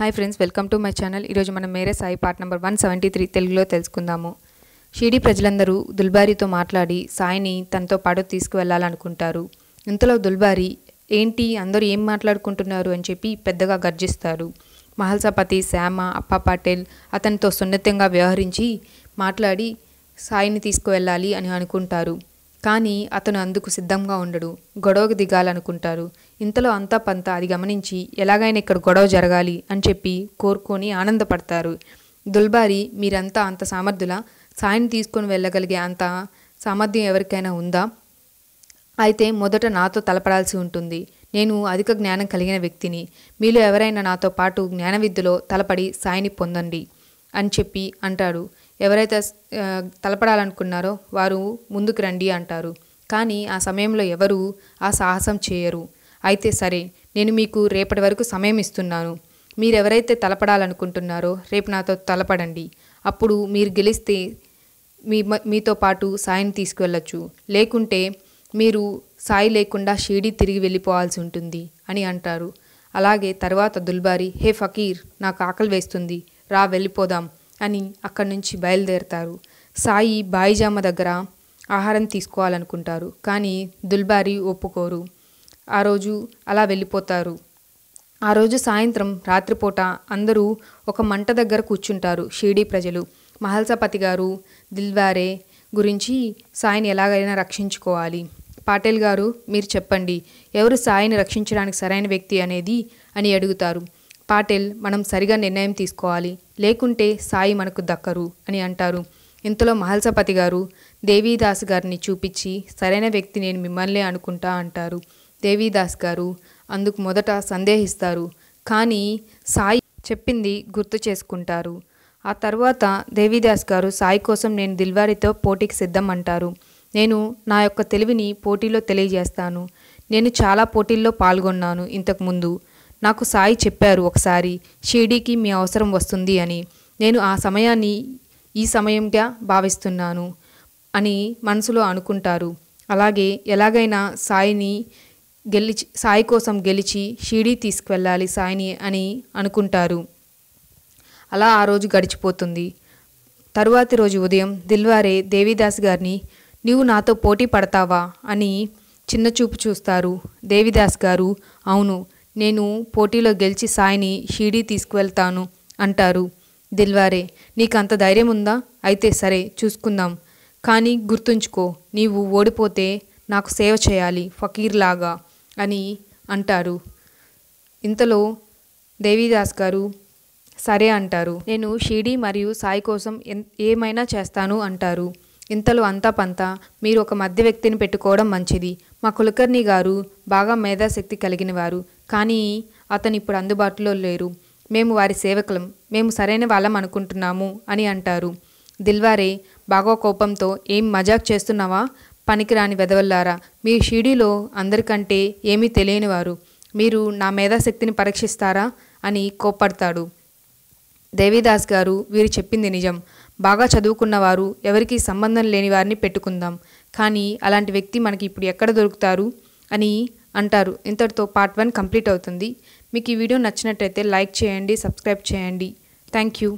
hi friends welcome to my channel ఈరోజు మనం Mere Sai part number one seventy three తెలుగులో తెలుసుకుందాము షిడీ ప్రజలందరూ దుల్బారితో మాట్లాడి సాయిని తనతో పాటు తీసుకువెళ్ళాలనుకుంటారు ఇంతలో దుల్బారి ఏంటి అందరూ ఏం మాట్లాడుకుంటున్నారు అని చెప్పి పెద్దగా గర్జిస్తారు మహల్సపతి శ్యామ అప్ప పాటేల్ అతనితో సున్నితంగా వ్యవహరించి మాట్లాడి సాయిని తీసుకువెళ్ళాలి అని అనుకుంటారు కానీ అతను అందుకు సిద్ధంగా ఉండడు గొడవకు దిగాలనుకుంటారు ఇంతలో అంతా పంత అది గమనించి ఎలాగైనా ఇక్కడ గొడవ జరగాలి అని చెప్పి కోరుకొని ఆనందపడతారు దుల్బారి మీరంతా అంత సామర్థ్యుల సాయం తీసుకొని వెళ్ళగలిగే అంత సామర్థ్యం ఎవరికైనా ఉందా అయితే మొదట నాతో తలపడాల్సి ఉంటుంది నేను అధిక జ్ఞానం కలిగిన వ్యక్తిని మీలో ఎవరైనా నాతో పాటు జ్ఞానవిద్యలో తలపడి సాయిని పొందండి అని చెప్పి అంటాడు ఎవరైతే తలపడాలనుకున్నారో వారు ముందుకు రండి అంటారు కానీ ఆ సమయంలో ఎవరు ఆ సాహసం చేయరు అయితే సరే నేను మీకు రేపటి వరకు సమయం ఇస్తున్నాను మీరెవరైతే తలపడాలనుకుంటున్నారో రేపు నాతో తలపడండి అప్పుడు మీరు గెలిస్తే మీ మీతో పాటు సాయిని తీసుకువెళ్ళచ్చు లేకుంటే మీరు సాయి లేకుండా షీడీ తిరిగి వెళ్ళిపోవాల్సి ఉంటుంది అని అంటారు అలాగే తర్వాత దుల్బారి హే ఫకీర్ నాకు ఆకలి వేస్తుంది రా వెళ్ళిపోదాం అని అక్కడి నుంచి బయలుదేరతారు సాయి బాయిజామ దగ్గర ఆహారం తీసుకోవాలనుకుంటారు కానీ దుల్బారి ఒప్పుకోరు ఆ రోజు అలా వెళ్ళిపోతారు ఆ రోజు సాయంత్రం రాత్రిపూట అందరూ ఒక మంట దగ్గర కూర్చుంటారు షిరిడి ప్రజలు మహల్సపతి గారు దిల్వారే గురించి సాయిని ఎలాగైనా రక్షించుకోవాలి పాటేల్ గారు మీరు చెప్పండి ఎవరు సాయిని రక్షించడానికి సరైన వ్యక్తి అనేది అని అడుగుతారు పాటిల్ మనం సరిగా నిర్ణయం తీసుకోవాలి లేకుంటే సాయి మనకు దక్కరు అని అంటారు ఇంతలో మహల్సపతి గారు దేవీదాస్ గారిని చూపించి సరైన వ్యక్తి నేను మిమ్మల్నే అనుకుంటా అంటారు దేవీదాస్ గారు అందుకు మొదట సందేహిస్తారు కానీ సాయి చెప్పింది గుర్తు చేసుకుంటారు ఆ తర్వాత దేవీదాస్ గారు సాయి కోసం నేను దిల్వారితో పోటీకి సిద్ధం అంటారు నేను నా యొక్క తెలివిని పోటీలో తెలియజేస్తాను నేను చాలా పోటీల్లో పాల్గొన్నాను ఇంతకుముందు నాకు సాయి చెప్పారు ఒకసారి షిర్డీకి మీ అవసరం వస్తుంది అని నేను ఆ సమయాన్ని ఈ సమయంగా భావిస్తున్నాను అని మనసులో అనుకుంటారు అలాగే ఎలాగైనా సాయిని గెలిచి సాయి కోసం గెలిచి షిర్డీ తీసుకువెళ్ళాలి సాయిని అని అనుకుంటారు అలా ఆ రోజు గడిచిపోతుంది తరువాతి రోజు ఉదయం దిల్వారే దేవిదాస్ గారిని నీవు నాతో పోటీ పడతావా అని చిన్న చూపు చూస్తారు దేవిదాస్ గారు అవును నేను పోటీలో గెలిచి సాయిని షీడీ తీసుకువెళ్తాను అంటారు దిల్వారే నీకు అంత ధైర్యం ఉందా అయితే సరే చూసుకుందాం కానీ గుర్తుంచుకో నీవు ఓడిపోతే నాకు సేవ చేయాలి ఫకీర్లాగా అని అంటారు ఇంతలో దేవీదాస్ గారు సరే అంటారు నేను షీడీ మరియు సాయి కోసం ఏమైనా చేస్తాను అంటారు ఇంతలో అంతా పంత మీరు ఒక మధ్య వ్యక్తిని పెట్టుకోవడం మంచిది మా కులకర్ణి గారు బాగా మేధాశక్తి కలిగిన వారు కానీ అతను ఇప్పుడు అందుబాటులో లేరు మేము వారి సేవకులం మేము సరైన వాళ్ళం అనుకుంటున్నాము అని అంటారు దిల్వారే బాగా కోపంతో ఏం మజాక్ చేస్తున్నావా పనికిరాని వెదవల్లారా మీ షీడీలో అందరికంటే ఏమీ తెలియనివారు మీరు నా మేధాశక్తిని పరీక్షిస్తారా అని కోప్పడతాడు దేవిదాస్ గారు వీరు చెప్పింది నిజం బాగా చదువుకున్నవారు ఎవరికి సంబంధం లేని వారిని పెట్టుకుందాం కానీ అలాంటి వ్యక్తి మనకి ఇప్పుడు ఎక్కడ దొరుకుతారు అని అంటారు ఇంతటితో పార్ట్ వన్ కంప్లీట్ అవుతుంది మీకు ఈ వీడియో నచ్చినట్టయితే లైక్ చేయండి సబ్స్క్రైబ్ చేయండి థ్యాంక్ యూ